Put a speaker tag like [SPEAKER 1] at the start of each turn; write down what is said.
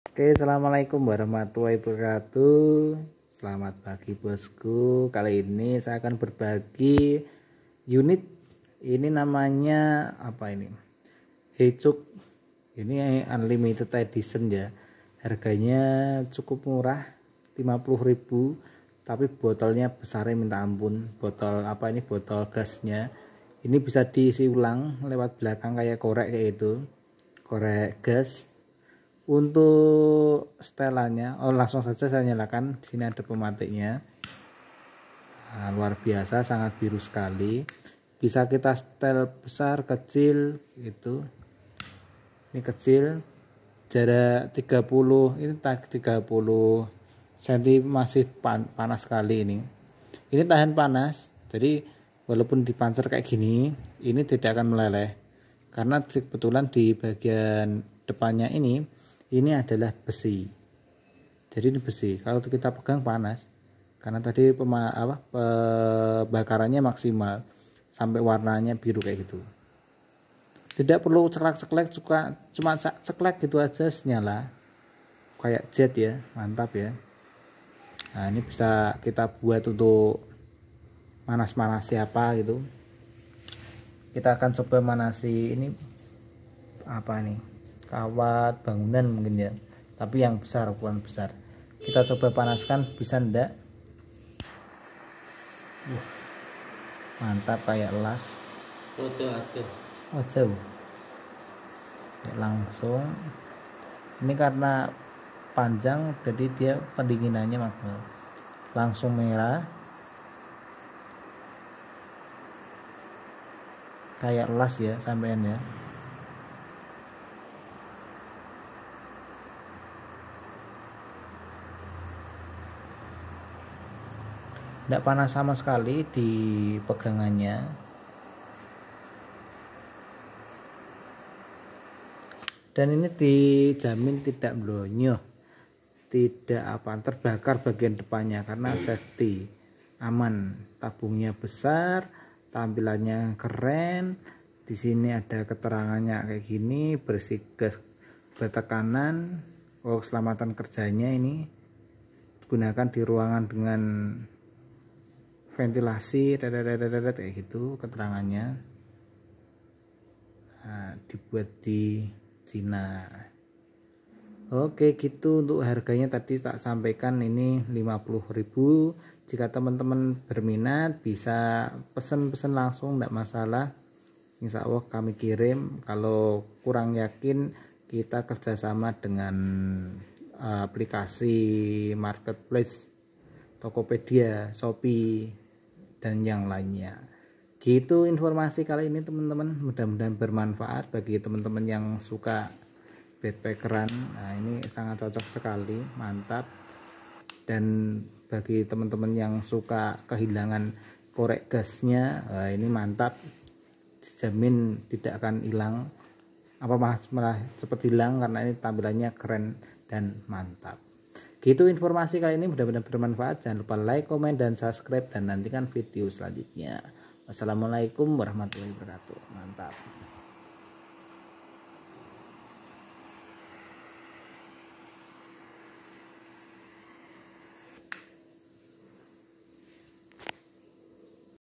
[SPEAKER 1] Oke, assalamualaikum warahmatullahi wabarakatuh. Selamat pagi bosku. Kali ini saya akan berbagi unit ini namanya apa ini? Hecuk. Ini unlimited edition ya. Harganya cukup murah, ribu. tapi botolnya besarnya minta ampun. Botol apa ini? Botol gasnya. Ini bisa diisi ulang lewat belakang kayak korek kayak itu. Korek gas untuk setelannya oh langsung saja saya nyalakan Di sini ada pematiknya nah, luar biasa sangat biru sekali bisa kita setel besar kecil gitu ini kecil jarak 30 ini tak 30 cm masih pan, panas sekali ini ini tahan panas jadi walaupun dipancer kayak gini ini tidak akan meleleh karena kebetulan di bagian depannya ini ini adalah besi jadi ini besi kalau kita pegang panas karena tadi pema, apa, pembakarannya maksimal sampai warnanya biru kayak gitu tidak perlu ceklek-ceklek suka cuma ceklek gitu aja senyala kayak jet ya mantap ya nah ini bisa kita buat untuk manas-manas siapa gitu kita akan coba manasi ini apa nih kawat bangunan mungkin ya tapi yang besar ukuran besar kita coba panaskan bisa ndak uh, mantap kayak las oh jauh ya, langsung ini karena panjang jadi dia pendinginannya maksimal langsung merah kayak las ya sampean ya tidak panas sama sekali di pegangannya dan ini dijamin tidak melonyoh tidak apa terbakar bagian depannya karena hmm. safety aman tabungnya besar tampilannya keren di sini ada keterangannya kayak gini bersih gas bertekanan oh keselamatan kerjanya ini gunakan di ruangan dengan ventilasi dadadadadadad kayak gitu keterangannya nah, dibuat di Cina Oke gitu untuk harganya tadi tak sampaikan ini 50000 jika teman-teman berminat bisa pesen-pesen langsung tidak masalah Insya Allah kami kirim kalau kurang yakin kita kerjasama dengan eh, aplikasi marketplace Tokopedia, Shopee dan yang lainnya gitu informasi kali ini teman-teman mudah-mudahan bermanfaat bagi teman-teman yang suka backpackeran nah ini sangat cocok sekali mantap dan bagi teman-teman yang suka kehilangan korek gasnya nah ini mantap Jamin tidak akan hilang apa malah, malah cepat hilang karena ini tampilannya keren dan mantap Gitu informasi kali ini mudah-mudahan bermanfaat. Jangan lupa like, komen, dan subscribe. Dan nantikan video selanjutnya. Wassalamualaikum warahmatullahi wabarakatuh. Mantap.